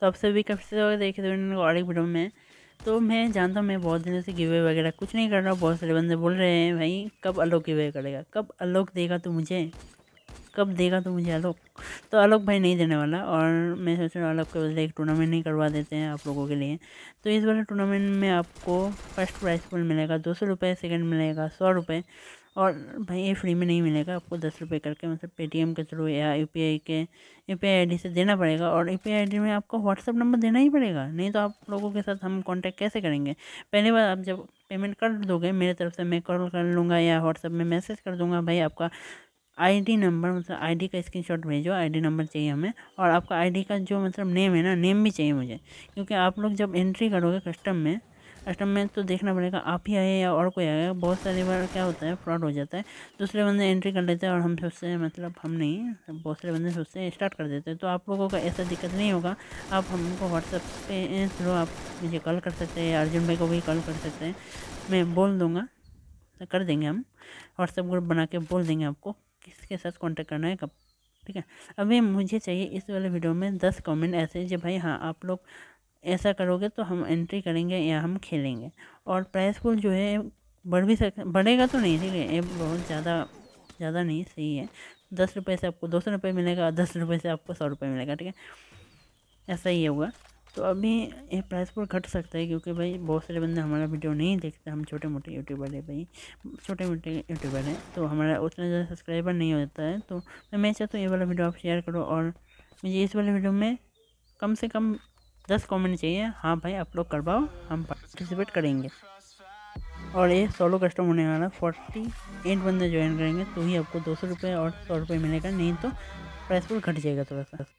तो आप सभी कब से देख रहे हो और एक वीडियो में तो मैं जानता हूँ मैं बहुत दिनों से गिवे वगैरह कुछ नहीं कर रहा हूँ बहुत सारे बंदे बोल रहे हैं भाई कब अलोक गिवे करेगा कब अलोक देगा तो मुझे कब देगा तो मुझे अलोक तो आलोक भाई नहीं देने वाला और मैं सोच रहा हूँ आलोक के बदले एक टूर्नामेंट ही करवा देते हैं आप लोगों के लिए तो इस वाले टूर्नामेंट में आपको फर्स्ट प्राइज पुल मिलेगा दो सौ रुपये सेकेंड मिलेगा सौ रुपये और भाई ये फ्री में नहीं मिलेगा आपको दस रुपये करके मतलब पेटीएम के थ्रू या यू पी आई के U P I I D से देना पड़ेगा और U P I I D में आपको व्हाट्सअप नंबर देना ही पड़ेगा नहीं तो आप लोगों के साथ हम कांटेक्ट कैसे करेंगे पहली बार आप जब पेमेंट कर दोगे मेरे तरफ से मैं कॉल कर लूँगा या व्हाट्सअप में मैसेज कर दूँगा भाई आपका आईडी नंबर मतलब आईडी का स्क्रीनशॉट भेजो आईडी नंबर चाहिए हमें और आपका आईडी का जो मतलब नेम है ना नेम भी चाहिए मुझे क्योंकि आप लोग जब एंट्री करोगे कस्टम में कस्टम में तो देखना पड़ेगा आप ही आए या और कोई आएगा बहुत सारी बार क्या होता है फ्रॉड हो जाता है दूसरे बंदे एंट्री कर लेते हैं और हम सोचते हैं मतलब हम नहीं बहुत सारे बंदे सोचते हैं स्टार्ट कर देते हैं तो आप लोगों का ऐसा दिक्कत नहीं होगा आप हमको व्हाट्सएप पे थ्रू eh, आप मुझे कॉल कर सकते हैं अर्जुन भाई को भी कॉल कर सकते हैं मैं बोल दूँगा कर देंगे हम व्हाट्सएप ग्रुप बना के बोल देंगे आपको किसके साथ कॉन्टेक्ट करना है कब ठीक है अभी मुझे चाहिए इस वाले वीडियो में दस कमेंट ऐसे जो भाई हाँ आप लोग ऐसा करोगे तो हम एंट्री करेंगे या हम खेलेंगे और प्राइस पूल जो है बढ़ भी सक बढ़ेगा तो नहीं ठीक है ये बहुत ज़्यादा ज़्यादा नहीं सही है दस रुपये से आपको दो सौ रुपये मिलेगा और दस रुपये से आपको सौ रुपये मिलेगा ठीक है ऐसा ही होगा तो अभी ये प्राइस पर घट सकता है क्योंकि भाई बहुत सारे बंदे हमारा वीडियो नहीं देखते हम छोटे मोटे यूट्यूबर है भाई छोटे मोटे यूट्यूबर हैं तो हमारा उतना ज़्यादा सब्सक्राइबर नहीं होता है तो मैं चाहता तो हूँ ये वाला वीडियो आप शेयर करो और मुझे इस वाले वीडियो में कम से कम दस कॉमेंट चाहिए हाँ भाई अपलोड करवाओ हम पार्टिसिपेट करेंगे और ये सोलो कस्टम होने वाला फोर्टी एट बंदे ज्वाइन करेंगे तो ही आपको दो सौ रुपये और सौ रुपये मिलेगा नहीं तो प्राइस पर घट जाएगा थोड़ा सा